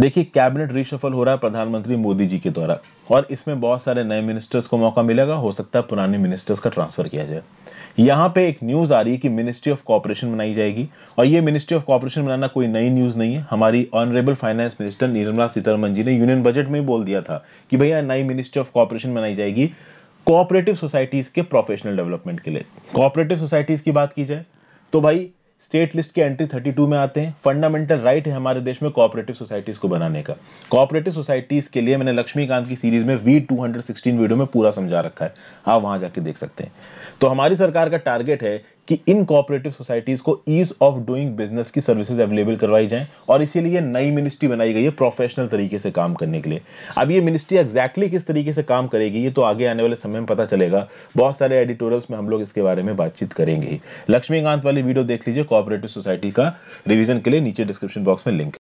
देखिए cabinet reshuffle हो रहा है प्रधानमंत्री मोदी जी के द्वारा और इसमें बहुत सारे नए मिनिस्टर्स को मौका मिलेगा हो सकता है पुराने मिनिस्टर्स का ट्रांसफर किया जाए यहाँ पे एक न्यूज़ आ रही है कि मिनिस्ट्री ऑफ कॉपरेशन बनाई जाएगी और ये मिनिस्ट्री ऑफ कॉपरेशन बनाना कोई नई न्यूज़ नहीं है हमारी honourable finance minister Nirmala Sitharaman ji ने यूनियन बजट में बोल दिया था कि भैया नई मिनिस्ट्री ऑफ कॉपरेशन बनाई जाएगी कोऑपरेटिव सोसाइटीज़ के प्रोफेशनल डेवलपमेंट के लिए कोऑपरेटिव सोसाइटीज़ की बात की जाए तो भाई स्टेट लिस्ट के एंट्री 32 में आते हैं फंडामेंटल राइट है हमारे देश में कॉपरेटिव सोसाइटीज को बनाने का कोऑपरेटिव सोसाइटीज के लिए मैंने लक्ष्मीकांत की सीरीज में वी टू वीडियो में पूरा समझा रखा है आप वहां जाके देख सकते हैं तो हमारी सरकार का टारगेट है कि इन कोऑपरेटिव सोसाइटीज़ को ईज़ ऑफ डूइंग बिजनेस की सर्विसेज अवेलेबल करवाई जाएं और इसीलिए नई मिनिस्ट्री बनाई गई है प्रोफेशनल तरीके से काम करने के लिए अब ये मिनिस्ट्री एग्जैक्टली exactly किस तरीके से काम करेगी ये तो आगे आने वाले समय में पता चलेगा बहुत सारे एडिटोरियल्स में हम लोग इसके बारे में बातचीत करेंगे लक्ष्मीकांत वाली वीडियो देख लीजिए कोऑपरेटिव सोसाइटी का रिविजन के लिए नीचे डिस्क्रिप्शन बॉक्स में लिंक